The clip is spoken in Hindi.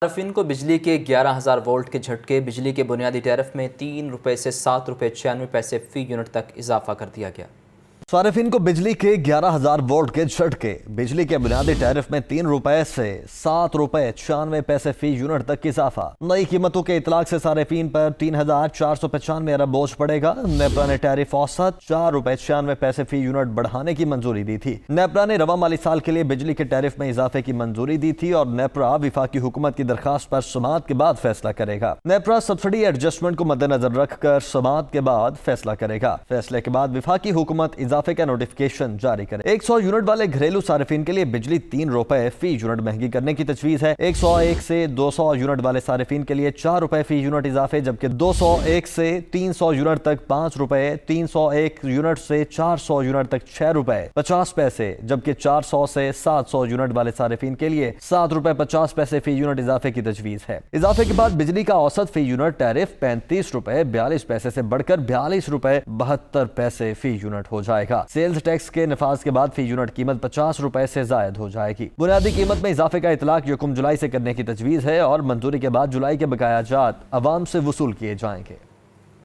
टैरफिन को बिजली के ग्यारह हज़ार वोल्ट के झटके बिजली के बुनियादी टैरफ में तीन रुपये से सात रुपये छियानवे पैसे फ़ी यूनिट तक इजाफा कर दिया गया सार्फिन को बिजली के ग्यारह हजार वोल्ट के झटके बिजली के बुनियादी टैरिफ में तीन रुपए से सात रुपए छियानवे पैसे फी यूनिट तक इजाफा नई कीमतों के इतलाक से सार्फिन पर तीन हजार चार सौ पचानवे अरब बोझ पड़ेगा नेपरा ने टैरिफ औसत चार रुपए छियानवे पैसे फी यूनिट बढ़ाने की मंजूरी दी थी नेपरा ने रवा माली साल के लिए बिजली के टैरिफ में इजाफे की मंजूरी दी थी और नेपरा विफाकी हुकूमत की दरखास्त पर समात के बाद फैसला करेगा नेपरा सब्सिडी एडजस्टमेंट को मद्देनजर रखकर समात के बाद फैसला करेगा फैसले के बाद विफाकी हुकूमत इजाफे का नोटिफिकेशन जारी एक 100 यूनिट वाले घरेलू सार्फिन के लिए बिजली तीन रुपए फी यूनिट महंगी करने की तजवीज़ है 101 से 200 यूनिट वाले सार्फिन के लिए चार रुपए फी यूनिट इजाफे जबकि 201 से 300 यूनिट तक पाँच रुपए 301 यूनिट से 400 यूनिट तक छह रुपए पचास पैसे जबकि ऐसी से सौ यूनिट वाले सार्फिन के लिए सात रुपए पचास पैसे फी यूनिट इजाफे की तजवीज़ है इजाफे के बाद बिजली का औसत फी यूनिट टैरिफ पैंतीस रुपए बयालीस पैसे से बढ़कर बयालीस रुपए बहत्तर पैसे फी यूनिट हो जाएगा जाएगा सेल्स टैक्स के नफाज के बाद फी यूनिट कीमत पचास रूपए ऐसी जायद हो जाएगी बुनियादी कीमत में इजाफे का इतलाक यकुम जुलाई ऐसी करने की तजवीज़ है और मंजूरी के बाद जुलाई के बकाया जात आवाम ऐसी वसूल किए जाएंगे